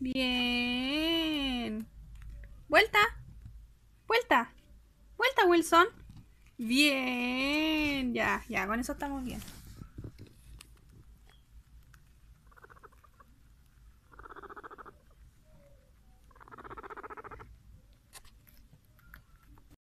Bien. Vuelta. Vuelta. Vuelta, Wilson. Bien. Ya, ya, con eso estamos bien.